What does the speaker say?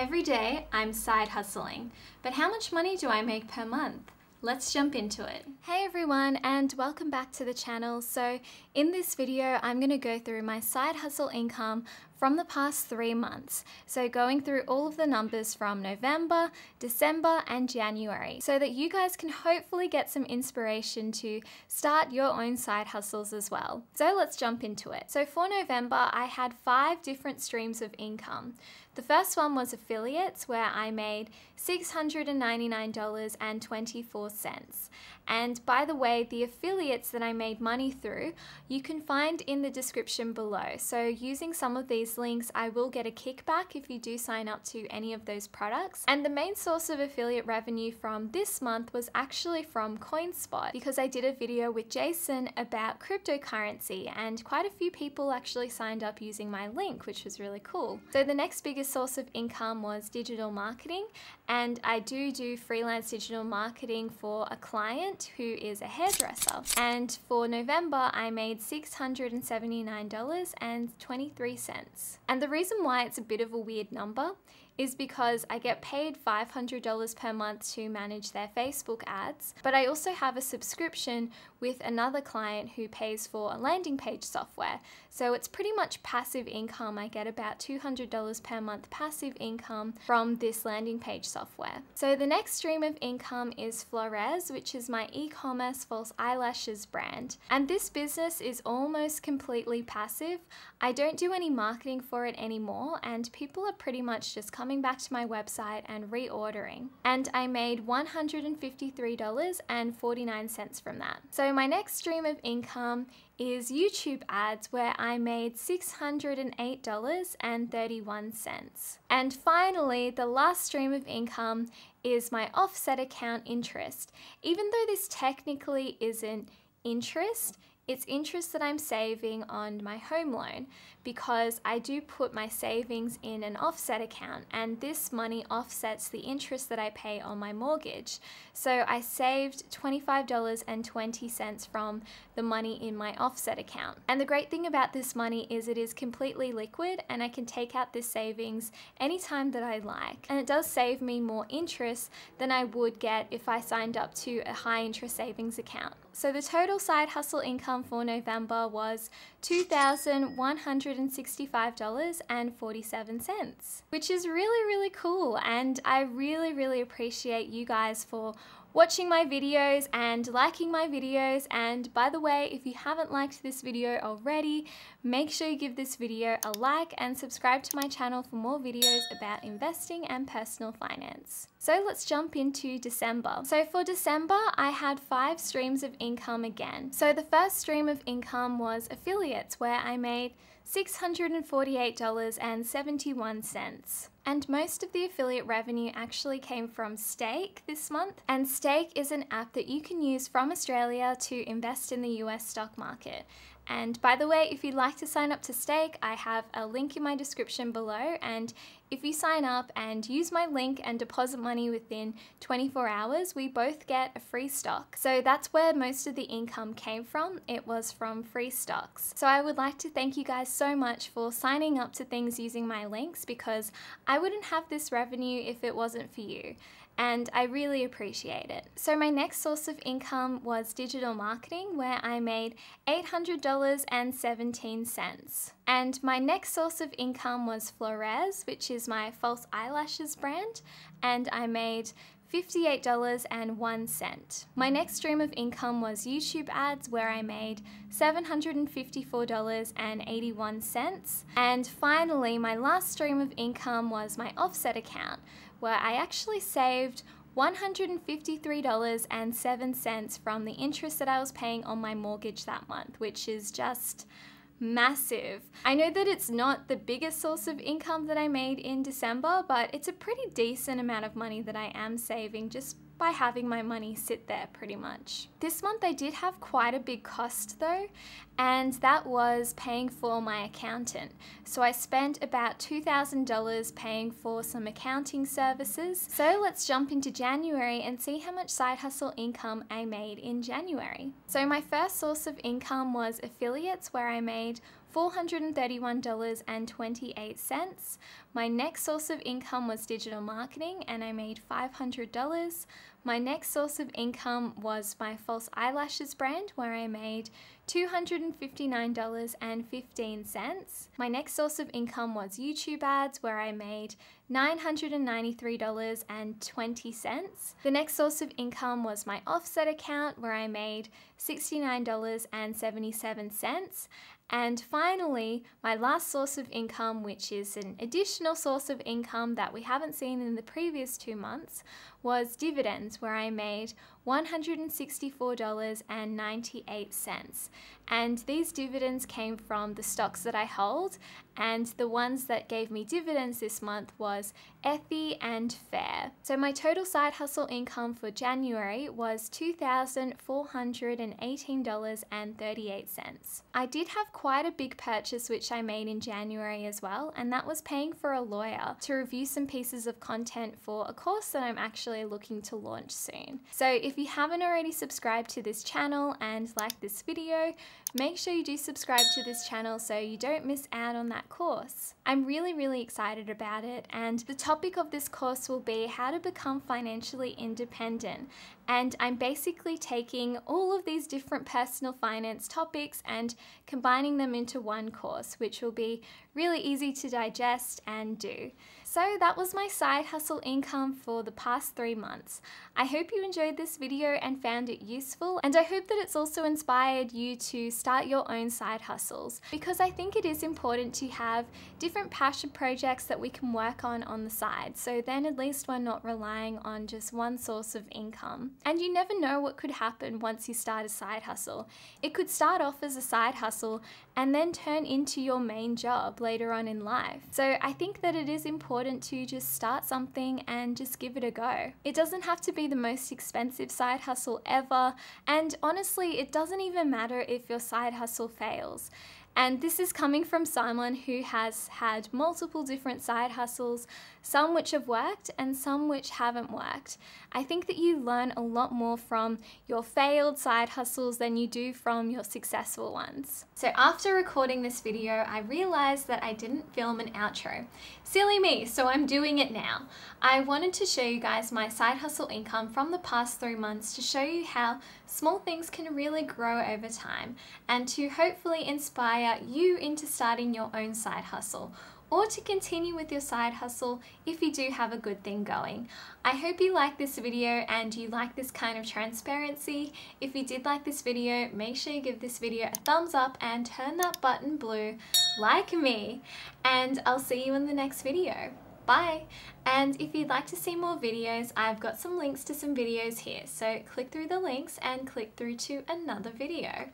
Every day I'm side hustling, but how much money do I make per month? Let's jump into it. Hey everyone and welcome back to the channel. So in this video I'm going to go through my side hustle income from the past three months. So going through all of the numbers from November, December, and January so that you guys can hopefully get some inspiration to start your own side hustles as well. So let's jump into it. So for November, I had five different streams of income. The first one was affiliates where I made $699.24 and by the way, the affiliates that I made money through, you can find in the description below. So using some of these links, I will get a kickback if you do sign up to any of those products. And the main source of affiliate revenue from this month was actually from CoinSpot because I did a video with Jason about cryptocurrency and quite a few people actually signed up using my link, which was really cool. So the next biggest source of income was digital marketing and I do do freelance digital marketing for a client who is a hairdresser. And for November, I made $679.23. And the reason why it's a bit of a weird number is because I get paid $500 per month to manage their Facebook ads, but I also have a subscription with another client who pays for a landing page software. So it's pretty much passive income. I get about $200 per month passive income from this landing page software. So the next stream of income is Flores, which is my e-commerce false eyelashes brand. And this business is almost completely passive. I don't do any marketing for it anymore and people are pretty much just coming back to my website and reordering. And I made $153.49 from that. So so my next stream of income is YouTube ads where I made $608.31. And finally, the last stream of income is my offset account interest. Even though this technically isn't interest, it's interest that I'm saving on my home loan because I do put my savings in an offset account and this money offsets the interest that I pay on my mortgage. So I saved $25.20 from the money in my offset account. And the great thing about this money is it is completely liquid and I can take out this savings anytime that I like. And it does save me more interest than I would get if I signed up to a high interest savings account. So the total side hustle income for November was 2,100 $165.47, which is really, really cool. And I really, really appreciate you guys for watching my videos and liking my videos. And by the way, if you haven't liked this video already, make sure you give this video a like and subscribe to my channel for more videos about investing and personal finance. So let's jump into December. So for December, I had five streams of income again. So the first stream of income was affiliates where I made $648.71. And most of the affiliate revenue actually came from Stake this month. And Stake is an app that you can use from Australia to invest in the US stock market. And by the way, if you'd like to sign up to Stake, I have a link in my description below. And if you sign up and use my link and deposit money within 24 hours, we both get a free stock. So that's where most of the income came from. It was from free stocks. So I would like to thank you guys so much for signing up to things using my links because I wouldn't have this revenue if it wasn't for you and I really appreciate it. So my next source of income was digital marketing where I made $800.17. And my next source of income was Flores, which is is my False Eyelashes brand, and I made $58.01. My next stream of income was YouTube ads where I made $754.81. And finally, my last stream of income was my offset account where I actually saved $153.07 from the interest that I was paying on my mortgage that month, which is just massive. I know that it's not the biggest source of income that I made in December, but it's a pretty decent amount of money that I am saving just by having my money sit there pretty much. This month I did have quite a big cost though, and that was paying for my accountant. So I spent about $2,000 paying for some accounting services. So let's jump into January and see how much side hustle income I made in January. So my first source of income was affiliates where I made made $431.28. My next source of income was digital marketing and I made $500. My next source of income was my false eyelashes brand where I made $259.15. My next source of income was YouTube ads where I made $993.20. The next source of income was my offset account where I made $69.77 and finally, my last source of income, which is an additional source of income that we haven't seen in the previous two months, was dividends, where I made $164.98. And these dividends came from the stocks that I hold and the ones that gave me dividends this month was Effie and Fair. So my total side hustle income for January was $2,418.38. I did have quite a big purchase which I made in January as well and that was paying for a lawyer to review some pieces of content for a course that I'm actually looking to launch soon. So if you haven't already subscribed to this channel and liked this video, make sure you do subscribe to this channel so you don't miss out on that course. I'm really, really excited about it and the topic of this course will be how to become financially independent and I'm basically taking all of these different personal finance topics and combining them into one course which will be really easy to digest and do. So that was my side hustle income for the past three months. I hope you enjoyed this video and found it useful and I hope that it's also inspired you to start your own side hustles because I think it is important to have different passion projects that we can work on on the side so then at least we're not relying on just one source of income. And you never know what could happen once you start a side hustle. It could start off as a side hustle and then turn into your main job later on in life. So I think that it is important important to just start something and just give it a go. It doesn't have to be the most expensive side hustle ever, and honestly, it doesn't even matter if your side hustle fails. And this is coming from someone who has had multiple different side hustles, some which have worked and some which haven't worked. I think that you learn a lot more from your failed side hustles than you do from your successful ones. So after recording this video, I realized that I didn't film an outro. Silly me, so I'm doing it now. I wanted to show you guys my side hustle income from the past three months to show you how small things can really grow over time and to hopefully inspire you into starting your own side hustle or to continue with your side hustle if you do have a good thing going. I hope you like this video and you like this kind of transparency. If you did like this video, make sure you give this video a thumbs up and turn that button blue like me. And I'll see you in the next video. Bye. And if you'd like to see more videos, I've got some links to some videos here. So click through the links and click through to another video.